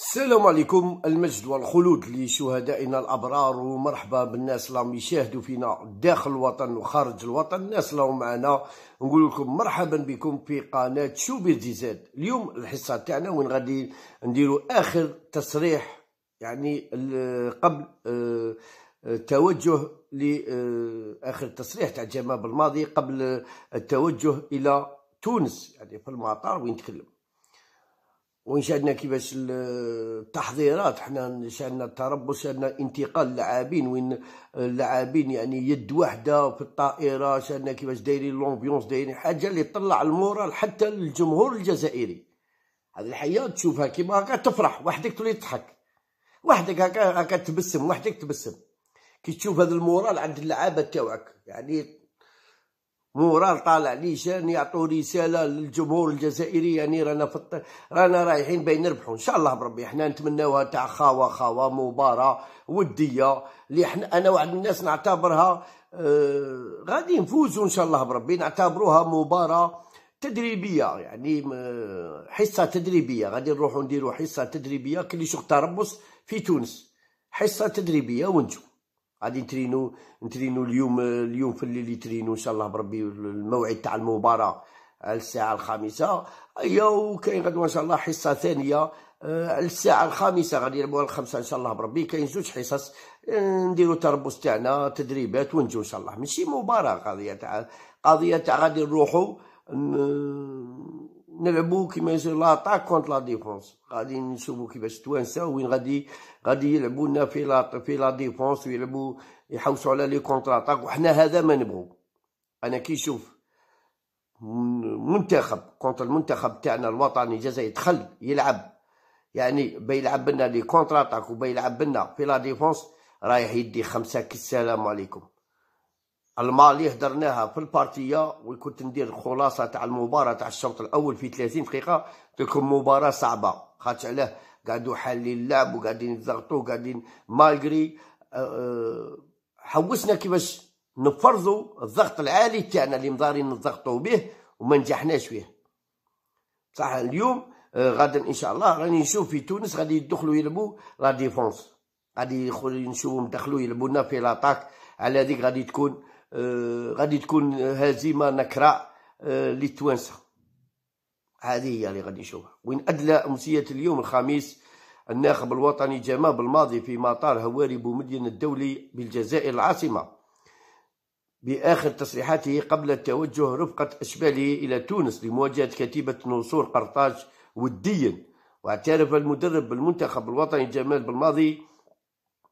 السلام عليكم المجد والخلود لشهدائنا الابرار ومرحبا بالناس اللي راهم يشاهدوا فينا داخل الوطن وخارج الوطن الناس اللي راهم معنا نقول لكم مرحبا بكم في قناه شوبير دي زاد اليوم الحصه تاعنا وين غادي نديروا اخر تصريح يعني قبل آه، التوجه لاخر آه، تصريح تاع جمال بالماضي قبل التوجه الى تونس يعني في المطار وين تكلم وين شادنا كيفاش التحضيرات حنا شادنا التربص شادنا انتقال اللاعبين وين اللاعبين يعني يد واحده في الطائره شادنا كيفاش دايرين لومبيونس دايرين حاجه اللي تطلع المورال حتى للجمهور الجزائري هذه الحياه تشوفها كيما هكا تفرح وحدك تولي تضحك وحدك هكا هكا تبسم وحدك تبسم كي تشوف هذا المورال عند اللعابه تاوعك يعني مورال طالع جان يعطوا رساله للجمهور الجزائري يعني رانا فط... رانا رايحين باين نربحوا ان شاء الله بربي حنا نتمناوها تاع خاوه خاوه مباراه وديه اللي حنا انا واحد الناس نعتبرها آه... غادي نفوزوا ان شاء الله بربي نعتبروها مباراه تدريبيه يعني آه، حصه تدريبيه غادي نروحوا نديروا حصه تدريبيه كل شغل تربص في تونس حصه تدريبيه ونجو غادي نترينو نترينو اليوم اليوم في الليل يترينو ان شاء الله بربي الموعد تاع المباراه الساعه الخامسه اي أيوه، وكاين غدوه ان شاء الله حصه ثانيه آه، الساعه الخامسه غادي يلعبوها الخمسه ان شاء الله بربي كاين زوج حصص آه، نديرو التربص تاعنا تدريبات ونجو ان شاء الله ماشي مباراه قضيه تاع قضيه تاع غادي نروحو نلعبوا كيما لاطاك كونت لا ديفونس غادي نشوفوا كيفاش التوانسه وين غادي غادي يلعبوا لنا في لا في لا ديفونس ويلعبوا يحوسوا على لي كونتر اتاك وحنا هذا ما نبغو انا كي نشوف منتخب كونت المنتخب تاعنا الوطني الجزائري يدخل يلعب يعني بيلعب لنا لي كونتر اتاك وبيلعب لنا في لا ديفونس رايح يدي خمسه السلام عليكم المال اللي هدرناها في البارتيه وكنت ندير خلاصه تاع المباراه تاع الشوط الاول في 30 دقيقه تكون مباراه صعبه خاطش علاه قعدوا حالين اللعب وقاعدين يضغطوا قاعدين مالغري أه،, أه حوسنا كيفاش نفرضوا الضغط العالي تاعنا اللي مضارين نضغطوا به وما نجحناش فيه بصح اليوم آه غدا ان شاء الله راني نشوف في تونس غادي يدخلوا يلعبوا لا ديفونس غادي نشوفهم دخلوا يلعبوا لنا في لاطاك على هذيك غادي تكون آه، غادي تكون هزيمه نكراء للتوانسه آه، هذه هي اللي غادي نشوفها وين ادلى امسيه اليوم الخميس الناخب الوطني جمال بالماضي في مطار هواري بومدين الدولي بالجزائر العاصمه باخر تصريحاته قبل التوجه رفقه اشباله الى تونس لمواجهه كتيبه نصور قرطاج وديا واعترف المدرب بالمنتخب الوطني جمال بالماضي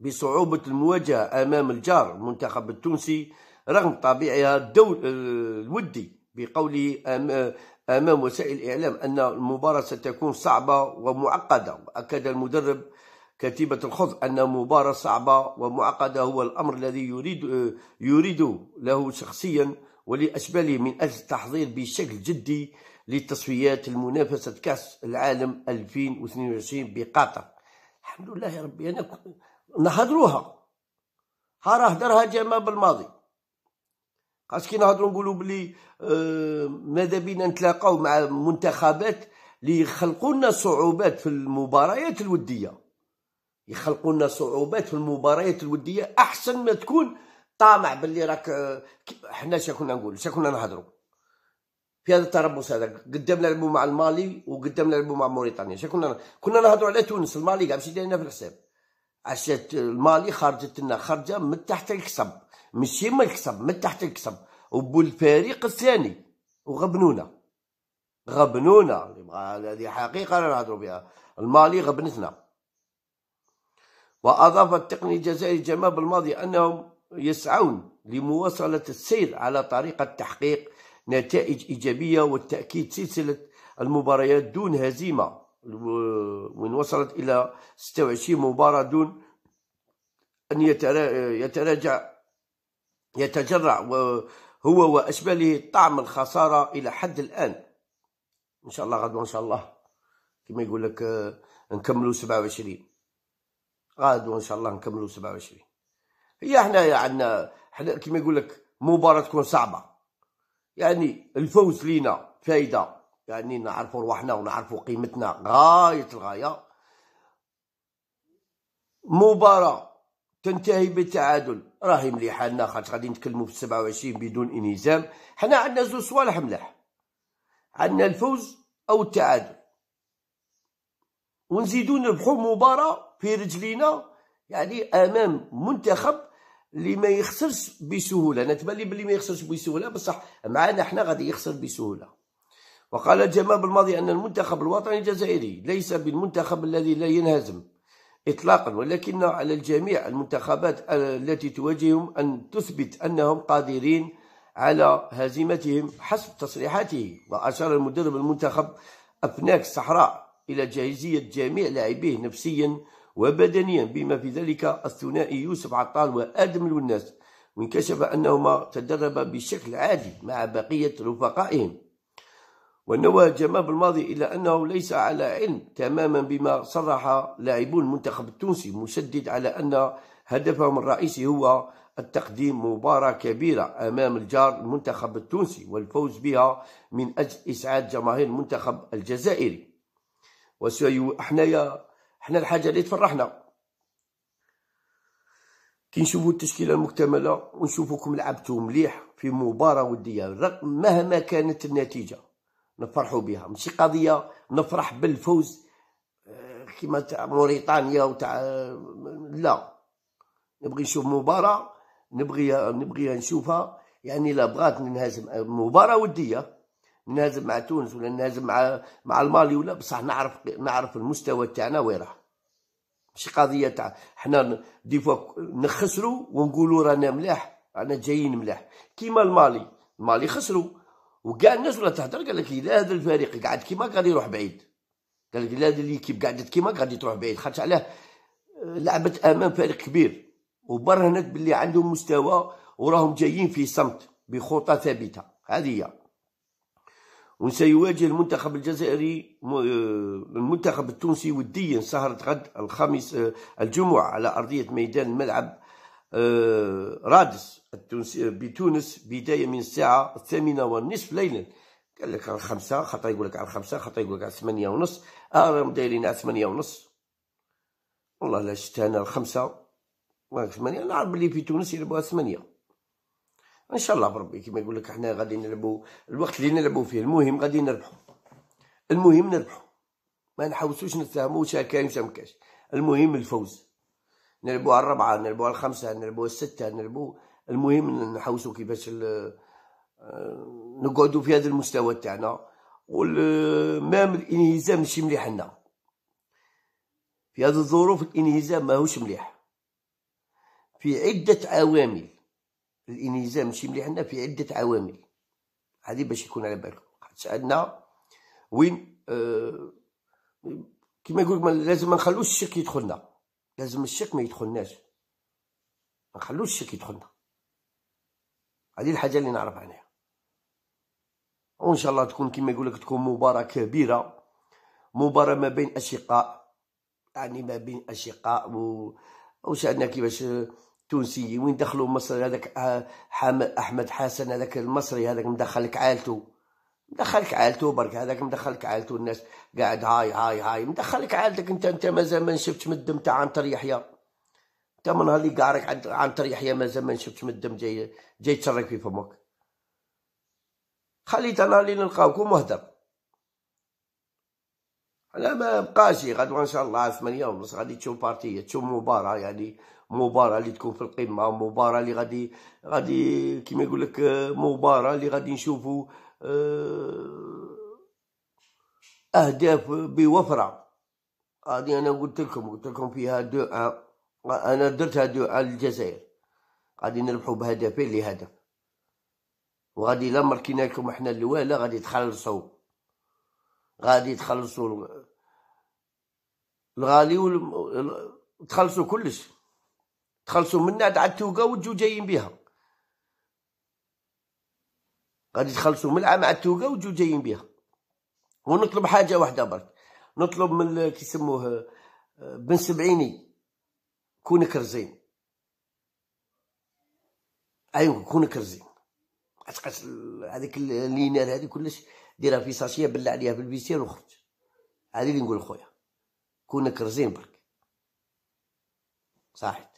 بصعوبه المواجهه امام الجار المنتخب التونسي رغم طبيعها الدول الودي بقوله أمام وسائل الإعلام أن المباراة ستكون صعبة ومعقدة وأكد المدرب كتيبة الخضر أن مباراة صعبة ومعقدة هو الأمر الذي يريد يريده له شخصيا ولأشباله من أجل التحضير بشكل جدي للتصفيات المنافسة كأس العالم 2022 بقطر الحمد لله يا ربي أنا نهضروها راه هدرها جمال بالماضي خاص كي نهضروا نقولوا بلي ماذا بينا نتلاقاو مع منتخبات اللي يخلقوا لنا صعوبات في المباريات الوديه يخلقوا لنا صعوبات في المباريات الوديه احسن ما تكون طامع باللي راك حنا شا كنا نقول شا كنا نهضروا في هذا التربص هذا قدام لعبوا مع المالي وقدام لعبوا مع موريتانيا شا كنا كنا نهضروا على تونس المالي كاع ماشي دايرنا في الحساب عشت المالي خرجت لنا خرجه من تحت الكسب من الكسب من تحت وبو وبالفريق الثاني وغبنونا غبنونا هذه حقيقه انا نهضروا بها المالي غبنتنا واضاف التقني الجزائري جماب الماضي انهم يسعون لمواصله السير على طريقه تحقيق نتائج ايجابيه والتاكيد سلسله المباريات دون هزيمه من وصلت الى 26 مباراه دون ان يتراجع يتجرع هو وأشباله طعم الخسارة إلى حد الآن إن شاء الله غدوة إن شاء الله كما يقول لك آه، نكملوا 27 غدوة إن شاء الله نكملوا 27 هي احنا عندنا يعني، احنا كما يقول لك مباراة تكون صعبة يعني الفوز لينا فايدة يعني نعرفوا رواحنا ونعرفوا قيمتنا غاية الغاية مباراة تنتهي بالتعادل راهي مليحه لنا خاطر غادي نتكلموا في 27 بدون انهزام حنا عندنا زوج صوالح ملاح عندنا الفوز او التعادل ونزيدو نربحو مباراه في رجلينا يعني امام منتخب اللي ما يخسرش بسهوله انا تبالي لي بلي ما يخسرش بسهوله بصح معانا حنا غادي يخسر بسهوله وقال جمال بالماضي أن المنتخب الوطني الجزائري ليس بالمنتخب الذي لا ينهزم إطلاقا ولكن على الجميع المنتخبات التي تواجههم أن تثبت أنهم قادرين على هزيمتهم حسب تصريحاته وأشار المدرب المنتخب أفناك الصحراء إلى جاهزية جميع لاعبيه نفسيا وبدنيا بما في ذلك الثنائي يوسف عطال وآدم الوناس وانكشف أنهما تدربا بشكل عادي مع بقية رفقائهم ونوه جمال بالماضي إلا أنه ليس على علم تماما بما صرح لاعبو المنتخب التونسي مشدد على أن هدفهم الرئيسي هو التقديم مباراة كبيرة أمام الجار المنتخب التونسي والفوز بها من أجل إسعاد جماهير المنتخب الجزائري وسيو حنايا يا احنا الحاجة اللي تفرحنا كي نشوفوا التشكيلة المكتملة ونشوفوكم لعبتوا مليح في مباراة ودية رغم مهما كانت النتيجة نفرحوا بها ماشي قضيه نفرح بالفوز آه، كما تاع موريتانيا وتاع آه، لا نبغي نشوف مباراه نبغي نبغي نشوفها يعني لا بغات ننهزم آه، مباراه وديه نهزم مع تونس ولا نهزم مع مع المالي ولا بصح نعرف نعرف المستوى تاعنا وين راه ماشي قضيه تاع حنا دي فوا نخسروا ونقولوا رانا ملاح رانا جايين ملاح كيما المالي المالي خسروا وكاع الناس ولا تهضر قال لك الا هذا الفريق قعد كيما غادي يروح بعيد قال لك الا هذه ليكيب قعدت كيما غادي تروح بعيد خاطر علاه آه، لعبت امام فريق كبير وبرهنت باللي عندهم مستوى وراهم جايين في صمت بخطى ثابته هذه هي وسيواجه المنتخب الجزائري آه، المنتخب التونسي وديا سهرة غد الخميس آه، الجمعة على أرضية ميدان الملعب آه، رادس التونسي آه، بتونس بدايه من الساعه الثامنه والنصف ليلا قال لك على الخمسه خطا يقول لك على الخمسه خطا يقول لك على الثمانيه ونص آه، راهم دايرين على الثمانيه ونص والله لا شتا انا الخمسه ثمانيه نعرف بلي في تونس يلعبوها ثمانيه ان شاء الله بربي كيما يقول لك حنا غادي نلعبوا الوقت اللي نلعبوا فيه المهم غادي نربحوا المهم نربحوا ما نحوسوش نتفاهموا واش كاين واش مكاش المهم الفوز نربوها الربعه نربوها الخمسه نربوها السته نربو المهم نحوسوا كيفاش آه، نقعدوا في هذا المستوى تاعنا ومام آه، الانهزام ماشي مليح لنا في هذه الظروف الانهزام ماهوش مليح في عده عوامل الانهزام ماشي مليح لنا في عده عوامل هذه باش يكون على بالكم عندنا وين آه كما يقول لازم ما نخلوش الشرك يدخلنا لازم الشك ما يدخلناش ما نخلوش الشك يدخلنا هذه الحاجه اللي نعرف عليها وان شاء الله تكون كما يقول لك تكون مباراه كبيره مباراه ما بين اشقاء يعني ما بين اشقاء و عندنا كيفاش تونسي وين دخلوا مصر هذاك احمد حسن هذاك المصري هذاك مدخلك عائلته مدخلك عائلته برك هذاك مدخلك عائلته الناس قاعد هاي هاي هاي مدخلك عائلتك انت انت مازال ما شفتش من الدم تاع عنتر يحيى انت من نهار اللي قارك عنتر يحيى مازال ما شفتش من الدم جاي جاي تشرك في فمك خليت انا اللي نلقاوكم وهدر لا ما بقاش غدوه ان شاء الله ثمانية ونص غادي تشوف بارتية تشوف مباراة يعني مباراه اللي تكون في القمه مباراه اللي غادي غادي كيما يقول لك آه، مباراه اللي غادي نشوفوا آه، اهداف بوفره غادي انا قلت لكم قلت لكم فيها دو أه. انا درتها دو أه للجزائر غادي نربحوا بهدفين لهدف وغادي لا ماركينا لكم احنا الاولى غادي تخلصوا غادي تخلصوا الغالي وتخلصوا كلش تخلصوا منها عاد توقا وتجوا جايين بها غادي تخلصوا من العام عاد توقا وتجوا جايين بها ونطلب حاجه واحده برك نطلب من كيسموه آه، بن سبعيني كونك رزين ايوا كونك رزين عتقات هذيك اللينار هذه كلش ديرها في ساشيه بلع عليها بالبيسير وخرج هذه اللي نقول خويا كونك رزين برك صحيح